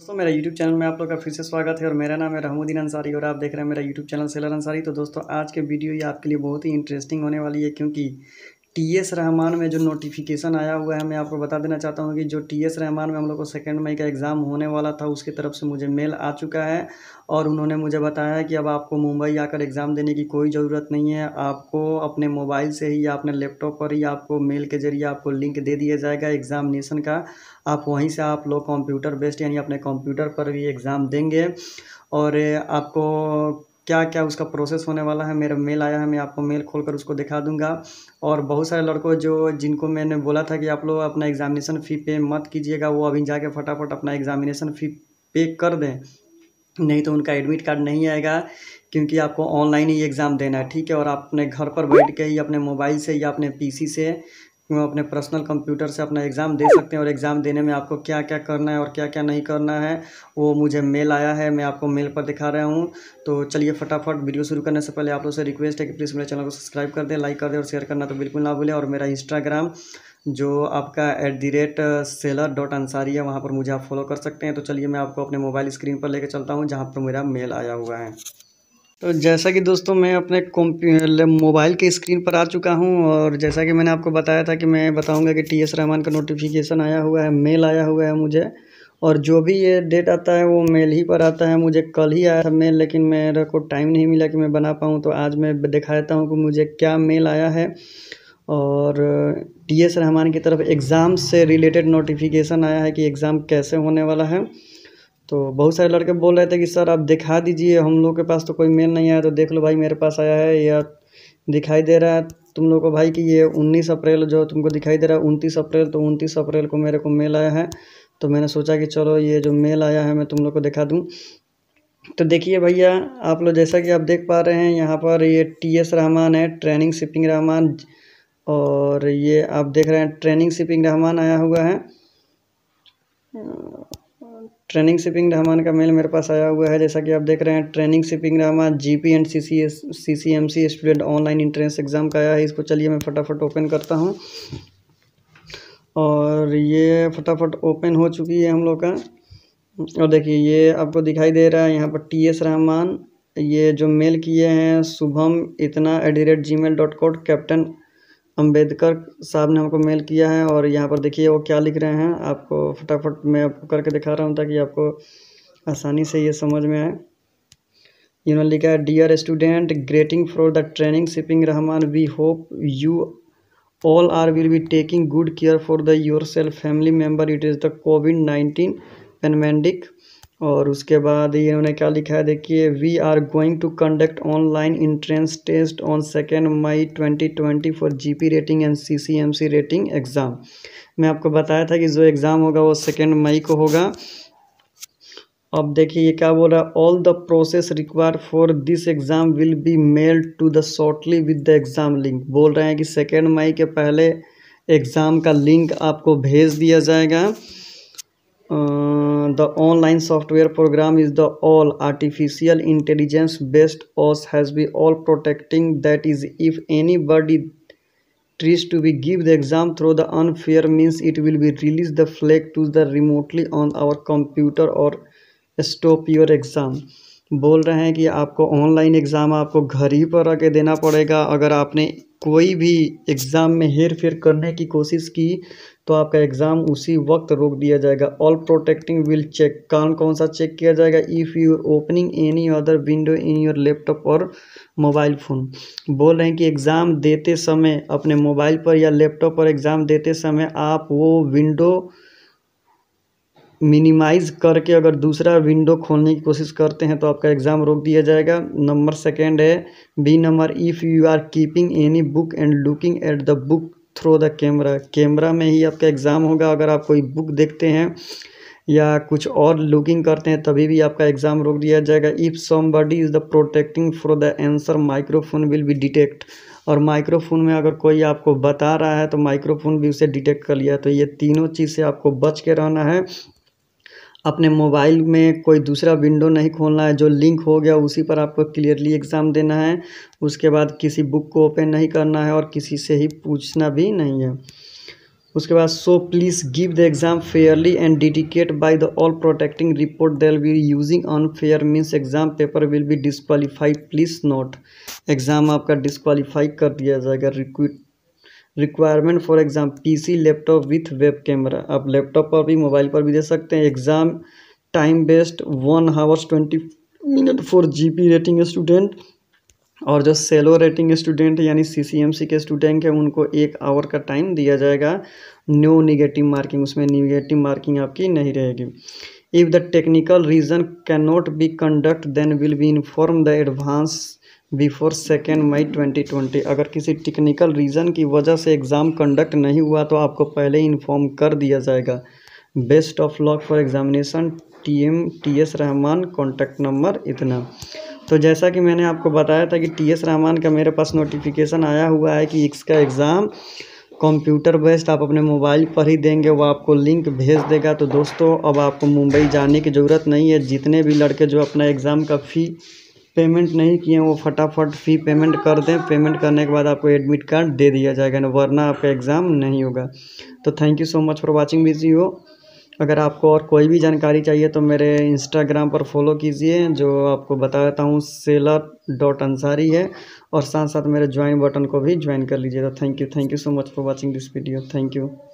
दोस्तों मेरा YouTube channel में आप लोग का फिर से स्वागत है और मेरा नाम है रहमुद्दीन अंसारी और आप देख रहे हैं मेरा यूट्यूब चैनल सेलर अंसारी तो दोस्तों आज के वीडियो ये आपके लिए बहुत ही इंटरेस्टिंग होने वाली है क्योंकि टी एस रहमान में जो नोटिफिकेशन आया हुआ है मैं आपको बता देना चाहता हूँ कि जो टी एस रहमान में हम लोग को सेकेंड मई का एग्ज़ाम होने वाला था उसकी तरफ से मुझे मेल आ चुका है और उन्होंने मुझे बताया कि अब आपको मुंबई आकर एग्ज़ाम देने की कोई ज़रूरत नहीं है आपको अपने मोबाइल से ही या अपने लैपटॉप पर ही आपको मेल के जरिए आपको लिंक दे दिया जाएगा एग्ज़ामिनेशन का आप वहीं से आप लोग कंप्यूटर बेस्ड यानी अपने कंप्यूटर पर भी एग्ज़ाम देंगे और आपको क्या क्या उसका प्रोसेस होने वाला है मेरा मेल आया है मैं आपको मेल खोल कर उसको दिखा दूंगा और बहुत सारे लड़कों जो जिनको मैंने बोला था कि आप लोग अपना एग्जामिनेशन फ़ी पे मत कीजिएगा वो अभी जाके फटाफट अपना एग्जामिनेशन फ़ी पे कर दें नहीं तो उनका एडमिट कार्ड नहीं आएगा क्योंकि आपको ऑनलाइन ही एग्ज़ाम देना है ठीक है और आप अपने घर पर बैठ के ही अपने मोबाइल से या अपने पीसी से वो अपने पर्सनल कंप्यूटर से अपना एग्ज़ाम दे सकते हैं और एग्ज़ाम देने में आपको क्या क्या करना है और क्या क्या नहीं करना है वो मुझे मेल आया है मैं आपको मेल पर दिखा रहा हूँ तो चलिए फटाफट वीडियो शुरू करने से पहले आप लोग से रिक्वेस्ट है कि प्लीज़ मेरे चैनल को सब्सक्राइब कर दें लाइक कर दें और शेयर करना तो बिल्कुल ना भूलें और मेरा इंस्टाग्राम जो आपका at the rate seller dot Ansari है वहाँ पर मुझे आप फॉलो कर सकते हैं तो चलिए मैं आपको अपने मोबाइल स्क्रीन पर लेकर चलता हूँ जहाँ पर मेरा मेल आया हुआ है तो जैसा कि दोस्तों मैं अपने मोबाइल के स्क्रीन पर आ चुका हूं और जैसा कि मैंने आपको बताया था कि मैं बताऊंगा कि टी एस रहमान का नोटिफिकेशन आया हुआ है मेल आया हुआ है मुझे और जो भी ये डेट आता है वो मेल ही पर आता है मुझे कल ही आया था मेल लेकिन मेरे को टाइम नहीं मिला कि मैं बना पाऊँ तो आज मैं दिखा देता हूँ कि मुझे क्या मेल आया है और टी एस रहमान की तरफ एग्ज़ाम से रिलेटेड नोटिफिकेशन आया है कि एग्ज़ाम कैसे होने वाला है तो बहुत सारे लड़के बोल रहे थे कि सर आप दिखा दीजिए हम लोग के पास तो कोई मेल नहीं आया तो देख लो भाई मेरे पास आया है या दिखाई दे रहा है तुम लोग को भाई कि ये उन्नीस अप्रैल जो तुमको दिखाई दे रहा है उनतीस अप्रैल तो उनतीस अप्रैल को मेरे को मेल आया है तो मैंने सोचा कि चलो ये जो मेल आया है मैं तुम लोग को दिखा दूँ तो देखिए भैया आप लोग जैसा कि आप देख पा रहे हैं यहाँ पर ये टी एस रहमान है ट्रेनिंग शिपिंग रहमान और ये आप देख रहे हैं ट्रेनिंग शिपिंग रहमान आया हुआ है ट्रेनिंग शिपिंग रहमान का मेल मेरे पास आया हुआ है जैसा कि आप देख रहे हैं training shipping Rahman G P and C C S C C M C student online entrance exam का आया है इसको चलिए मैं फटाफट ओपन करता हूँ और ये फटाफट ओपन हो चुकी है हम लोग का और देखिए ये आपको दिखाई दे रहा है यहाँ पर टी एस रहमान ये जो मेल किए हैं शुभम इतना at the rate gmail dot com captain Ambedkar साहब ने हमको मेल किया है और यहाँ पर देखिए वो क्या लिख रहे हैं आपको फटाफट मैं आपको करके दिखा रहा हूँ ताकि आपको आसानी से ये समझ में आए इन्होंने लिखा है dear student greeting for the training shipping Rahman we hope you all are will be taking good care for the your self family member it is the covid nineteen pandemic और उसके बाद ये उन्होंने क्या लिखा है देखिए we are going to conduct online entrance test on second May 2020 for P rating and C rating exam मैं आपको बताया था कि जो एग्ज़ाम होगा वो सेकेंड मई को होगा अब देखिए ये क्या बोल रहा है all the process require for this exam will be mailed to the shortly with the exam link बोल रहे हैं कि सेकेंड मई के पहले एग्ज़ाम का लिंक आपको भेज दिया जाएगा the online software program is the all artificial intelligence based us has be all protecting that is if anybody tries to be give the exam through the unfair means it will be release the flag to the remotely on our computer और stop your exam बोल रहे हैं कि आपको online exam आपको घर ही पर रह देना पड़ेगा अगर आपने कोई भी एग्ज़ाम में हेर फेर करने की कोशिश की तो आपका एग्ज़ाम उसी वक्त रोक दिया जाएगा ऑल प्रोटेक्टिंग विल चेक कौन कौन सा चेक किया जाएगा if you opening any other window in your laptop और मोबाइल फ़ोन बोल रहे हैं कि एग्ज़ाम देते समय अपने मोबाइल पर या लैपटॉप पर एग्ज़ाम देते समय आप वो विंडो मिनिमाइज़ करके अगर दूसरा विंडो खोलने की कोशिश करते हैं तो आपका एग्ज़ाम रोक दिया जाएगा नंबर सेकंड है B number if you are keeping any book and looking at the book through the camera camera में ही आपका एग्ज़ाम होगा अगर आप कोई बुक देखते हैं या कुछ और लुकिंग करते हैं तभी भी आपका एग्ज़ाम रोक दिया जाएगा if body is the protecting for the answer microphone will be detect और माइक्रोफोन में अगर कोई आपको बता रहा है तो माइक्रोफोन भी उसे डिटेक्ट कर लिया तो ये तीनों चीज़ से आपको बच के रहना है अपने मोबाइल में कोई दूसरा विंडो नहीं खोलना है जो लिंक हो गया उसी पर आपको क्लियरली एग्ज़ाम देना है उसके बाद किसी बुक को ओपन नहीं करना है और किसी से ही पूछना भी नहीं है उसके बाद so please give the exam fairly and dedicate by the all protecting report they'll be using unfair means exam paper will be disqualified please note exam आपका डिसक्वालीफाई कर दिया जाएगा require requirement for exam PC laptop with web camera आप laptop पर भी mobile पर भी दे सकते हैं exam time best one hours twenty minute for GP rating student और जो सेलो रेटिंग स्टूडेंट यानी सीसीएमसी के स्टूडेंट हैं उनको एक आवर का टाइम दिया जाएगा नो निगेटिव मार्किंग उसमें निगेटिव मार्किंग आपकी नहीं रहेगी if the technical reason can not be conduct then will be inform the advance before second May 2020 अगर किसी टेक्निकल रीज़न की वजह से एग्ज़ाम कंडक्ट नहीं हुआ तो आपको पहले ही इन्फॉर्म कर दिया जाएगा best of luck for examination T M T S Rahman contact number इतना तो जैसा कि मैंने आपको बताया था कि टी एस रहमान का मेरे पास नोटिफिकेशन आया हुआ है कि इसका एग्ज़ाम कंप्यूटर बेस्ड आप अपने मोबाइल पर ही देंगे वो आपको लिंक भेज देगा तो दोस्तों अब आपको मुंबई जाने की ज़रूरत नहीं है जितने भी लड़के जो अपना एग्ज़ाम का फ़ी पेमेंट नहीं किए वो फटाफट फ़ी पेमेंट कर दें पेमेंट करने के बाद आपको एडमिट कार्ड दे दिया जाएगा ना वरना आपका एग्ज़ाम नहीं होगा तो thank you so much for watching busy हो अगर आपको और कोई भी जानकारी चाहिए तो मेरे इंस्टाग्राम पर फॉलो कीजिए जो आपको बताता हूँ सेलर डॉट अंसारी है और साथ साथ मेरे ज्वाइन बटन को भी ज्वाइन कर लीजिए तो thank you thank you so much for watching this video thank you